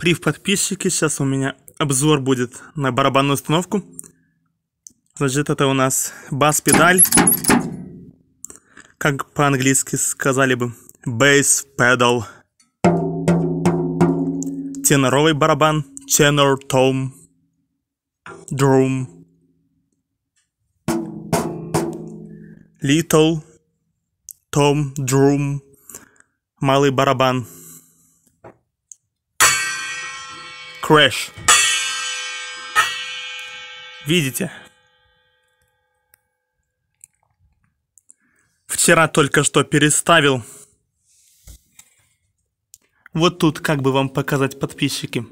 Прив подписчики. Сейчас у меня обзор будет на барабанную установку. Значит, это у нас бас-педаль. Как по-английски сказали бы. Bass pedal. Теноровый барабан. Tenor tom. Drum. Little. Tom. Drum. Малый барабан. Crash. Видите? Вчера только что переставил. Вот тут как бы вам показать подписчики.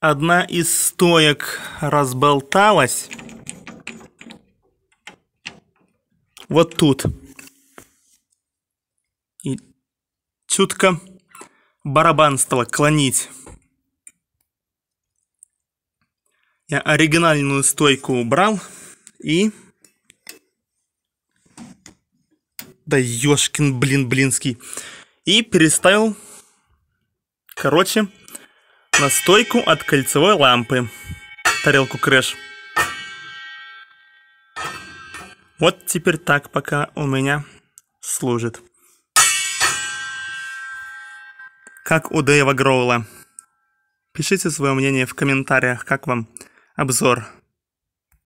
Одна из стоек разболталась. Вот тут. И сютка. Барабан стала клонить. Я оригинальную стойку убрал и... Да ёшкин, блин, блинский. И переставил, короче, на стойку от кольцевой лампы. Тарелку крэш. Вот теперь так пока у меня служит. как у Дэйва Гроула. Пишите свое мнение в комментариях, как вам обзор